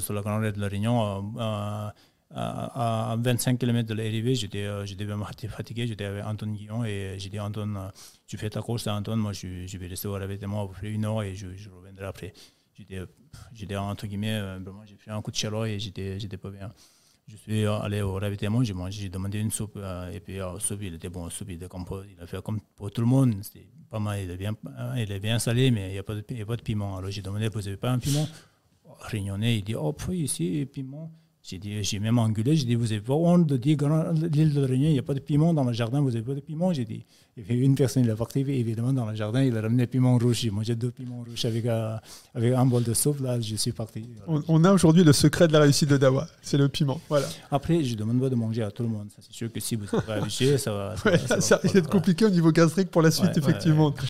sur la grande de la Réunion. Euh, euh, à, 25 km de l'arrivée, j'étais euh, fatigué, j'étais avec Antoine Guillon et j'ai dit Antoine, tu fais ta course à hein, Antoine, moi je, vais rester au avec moi vous une heure et je, reviendrai après. J'étais entre guillemets, j'ai fait un coup de chaleur et j'étais pas bien je suis allé au ravitaillement, j'ai mangé, j'ai demandé une soupe, et puis il était bon, soupe, il il a fait comme pour tout le monde, c'est pas mal, il est bien, hein, il bien salé, mais il n'y a, a, pas de piment. Alors j'ai demandé, vous n'avez pas un piment réunionnais, il dit Oh, ici, piment. J'ai j'ai même engueulé, j'ai dit, vous avez pas honte de dire l'île de Réunion, il n'y a pas de piment dans le jardin, vous n'avez pas de piment. J'ai dit, une personne, il a évidemment dans le jardin, il a ramené piment rouge. J'ai mangé deux piments rouges avec, euh, avec un bol de soupe, là, je suis parti. On, a aujourd'hui le secret de la réussite de Dawa, c'est le piment. Voilà. Après, je demande pas de manger à tout le monde. C'est sûr que si vous êtes pas ça va. Ça, va, être compliqué au niveau gastrique pour la suite, effectivement.